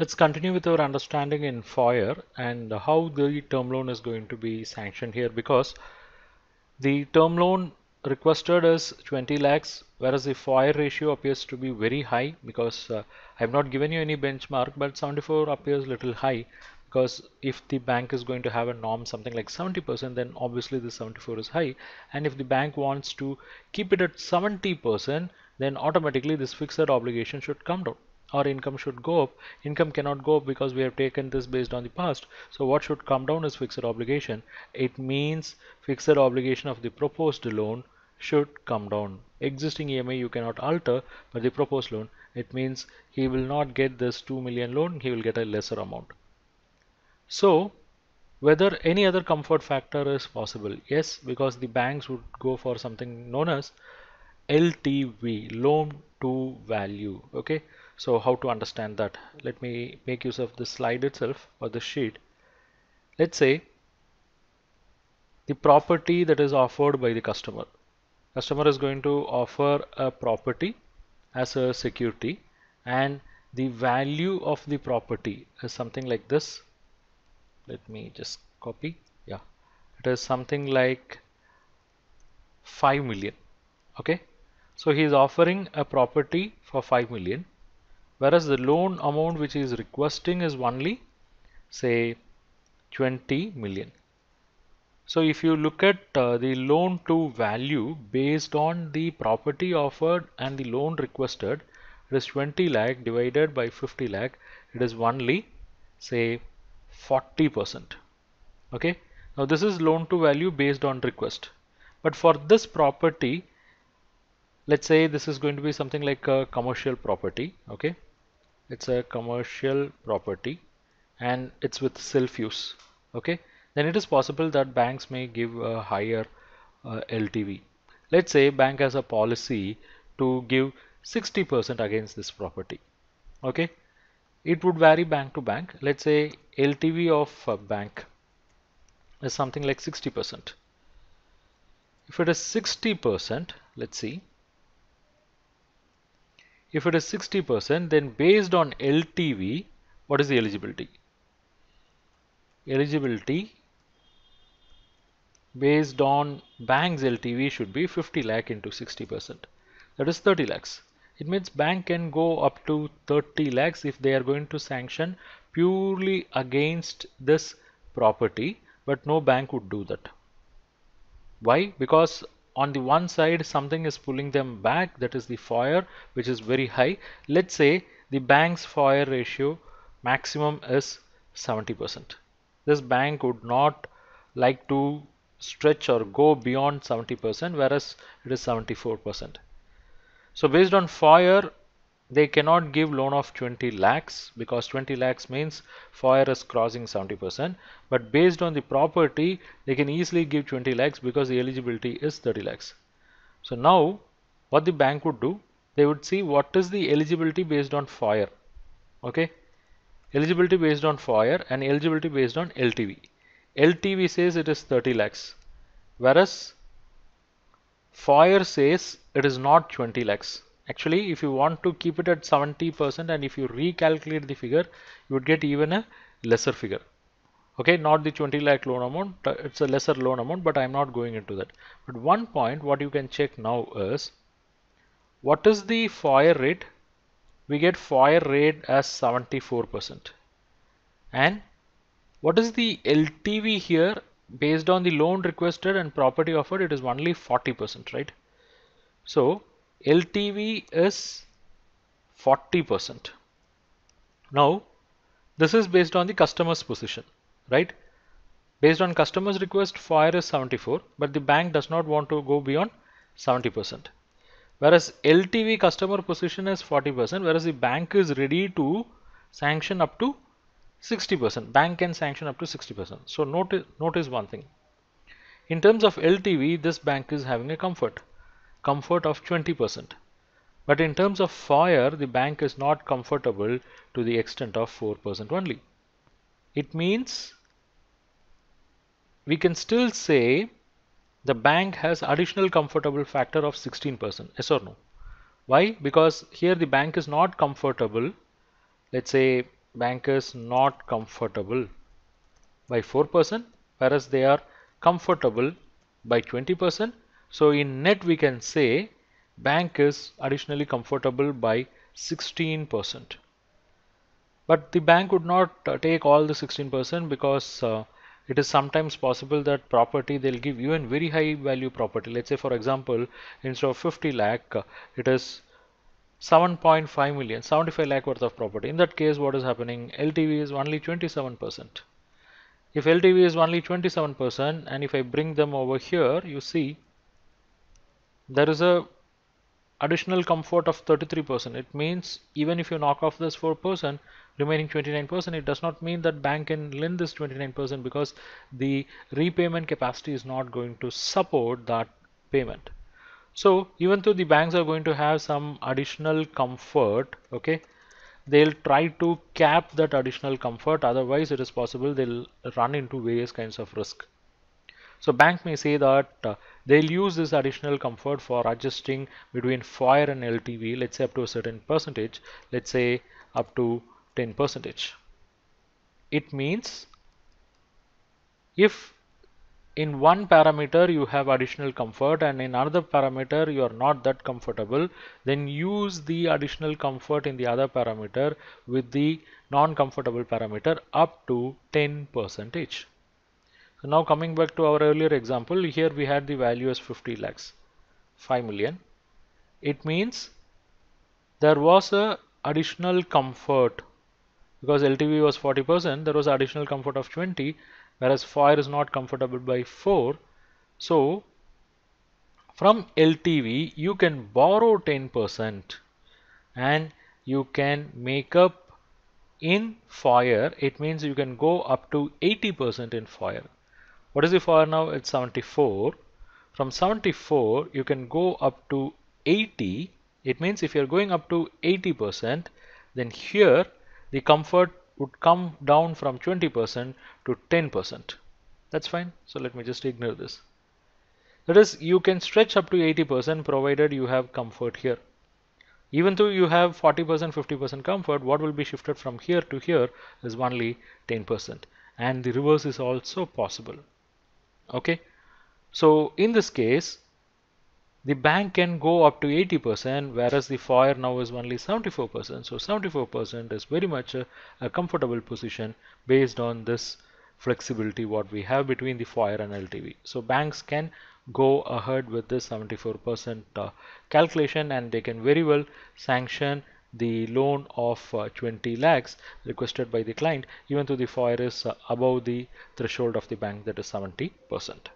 Let's continue with our understanding in FOIR and how the term loan is going to be sanctioned here because the term loan requested is 20 lakhs whereas the FOIR ratio appears to be very high because uh, I have not given you any benchmark but 74 appears little high because if the bank is going to have a norm something like 70% then obviously the 74 is high and if the bank wants to keep it at 70% then automatically this fixed obligation should come down our income should go up income cannot go up because we have taken this based on the past so what should come down is fixed obligation it means fixed obligation of the proposed loan should come down existing EMI you cannot alter but the proposed loan it means he will not get this 2 million loan he will get a lesser amount so whether any other comfort factor is possible yes because the banks would go for something known as LTV loan to value okay so how to understand that? Let me make use of the slide itself or the sheet. Let's say the property that is offered by the customer. Customer is going to offer a property as a security and the value of the property is something like this. Let me just copy. Yeah, it is something like 5 million. Okay, so he is offering a property for 5 million whereas the loan amount which is requesting is only say 20 million so if you look at uh, the loan to value based on the property offered and the loan requested it is 20 lakh divided by 50 lakh it is only say 40 percent okay now this is loan to value based on request but for this property let's say this is going to be something like a commercial property okay it's a commercial property and it's with self-use okay then it is possible that banks may give a higher uh, LTV let's say bank has a policy to give 60% against this property okay it would vary bank to bank let's say LTV of a bank is something like 60% if it is 60% let's see if it is 60%, then based on LTV, what is the eligibility? Eligibility based on bank's LTV should be 50 lakh into 60%. That is 30 lakhs. It means bank can go up to 30 lakhs if they are going to sanction purely against this property, but no bank would do that. Why? Because on the one side something is pulling them back that is the fire, which is very high let's say the bank's fire ratio maximum is 70% this bank would not like to stretch or go beyond 70% whereas it is 74% so based on fire they cannot give loan of 20 lakhs because 20 lakhs means fire is crossing 70% but based on the property they can easily give 20 lakhs because the eligibility is 30 lakhs. So now what the bank would do they would see what is the eligibility based on fire okay eligibility based on fire and eligibility based on LTV. LTV says it is 30 lakhs whereas fire says it is not 20 lakhs actually if you want to keep it at 70% and if you recalculate the figure you would get even a lesser figure okay not the 20 lakh loan amount it's a lesser loan amount but I'm not going into that but one point what you can check now is what is the fire rate we get fire rate as 74% and what is the LTV here based on the loan requested and property offered it is only 40% right so LTV is 40%. Now, this is based on the customer's position, right? Based on customer's request, fire is 74, but the bank does not want to go beyond 70%. Whereas LTV customer position is 40%, whereas the bank is ready to sanction up to 60%. Bank can sanction up to 60%. So notice, notice one thing. In terms of LTV, this bank is having a comfort comfort of 20%. But in terms of FOIR, the bank is not comfortable to the extent of 4% only. It means we can still say the bank has additional comfortable factor of 16%, yes or no? Why? Because here the bank is not comfortable. Let's say bank is not comfortable by 4%, whereas they are comfortable by 20%, so in net we can say bank is additionally comfortable by 16%. But the bank would not uh, take all the 16% because uh, it is sometimes possible that property they'll give you a very high value property. Let's say for example, instead of 50 lakh, uh, it is 7.5 million, 75 lakh worth of property. In that case, what is happening? LTV is only 27%. If LTV is only 27% and if I bring them over here, you see there is a additional comfort of 33%. It means even if you knock off this 4%, remaining 29%, it does not mean that bank can lend this 29% because the repayment capacity is not going to support that payment. So even though the banks are going to have some additional comfort, okay, they'll try to cap that additional comfort. Otherwise, it is possible they'll run into various kinds of risk. So bank may say that uh, they'll use this additional comfort for adjusting between fire and LTV, let's say up to a certain percentage, let's say up to 10 percentage. It means if in one parameter you have additional comfort and in another parameter you are not that comfortable then use the additional comfort in the other parameter with the non-comfortable parameter up to 10 percentage so now coming back to our earlier example, here we had the value as 50 lakhs, 5 million. It means there was a additional comfort because LTV was 40%, there was additional comfort of 20, whereas fire is not comfortable by 4. So from LTV, you can borrow 10% and you can make up in fire. It means you can go up to 80% in fire what is the for now it's 74 from 74 you can go up to 80 it means if you're going up to 80% then here the comfort would come down from 20% to 10% that's fine so let me just ignore this that is you can stretch up to 80% provided you have comfort here even though you have 40% 50% comfort what will be shifted from here to here is only 10% and the reverse is also possible okay so in this case the bank can go up to 80% whereas the fire now is only 74% so 74% is very much a, a, comfortable position based on this flexibility what we have between the fire and LTV so banks can go ahead with this 74% uh, calculation and they can very well sanction the loan of uh, 20 lakhs requested by the client even though the FOIR is uh, above the threshold of the bank that is 70 percent.